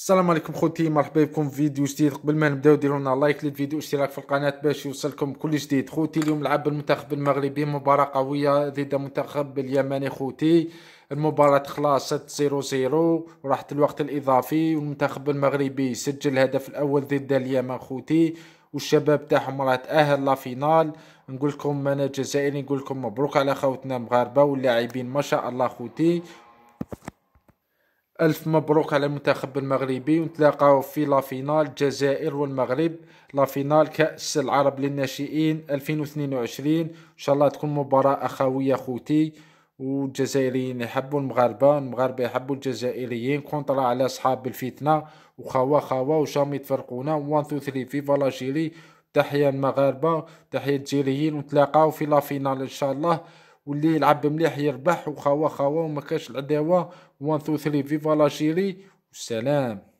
السلام عليكم خوتي مرحبا بكم في فيديو جديد قبل ما نبداو ديروا لنا لايك للفيديو واشتراك في القناه باش يوصلكم كل جديد خوتي اليوم لعب المنتخب المغربي مباراه قويه ضد المنتخب اليمني خوتي المباراة خلاصت 0 0 وراحت الوقت الإضافي والمنتخب المغربي سجل الهدف الأول ضد اليمن خوتي والشباب تاعهم راه تأهل لا فينال نقول لكم أنا جزائري نقول لكم مبروك على خوتنا المغاربة واللاعبين ما شاء الله خوتي ألف مبروك على المنتخب المغربي ونتلاقاو في لا فينال الجزائر والمغرب لا فينال كأس العرب للناشئين 2022 إن شاء الله تكون مباراة أخوية خوتي والجزائريين يحبوا المغاربة المغاربة يحبوا الجزائريين كونطرا على أصحاب الفتنة وخوا خوا وشامي تفرقونا وان تو ثري فيفا لاجيري تحية المغاربة تحية الجزائريين ونتلاقاو في لا فينال إن شاء الله واللي يلعب مليح يربح وخاوه خاوه وما كاش العداوه 1 2 3 فيفا لاجيري والسلام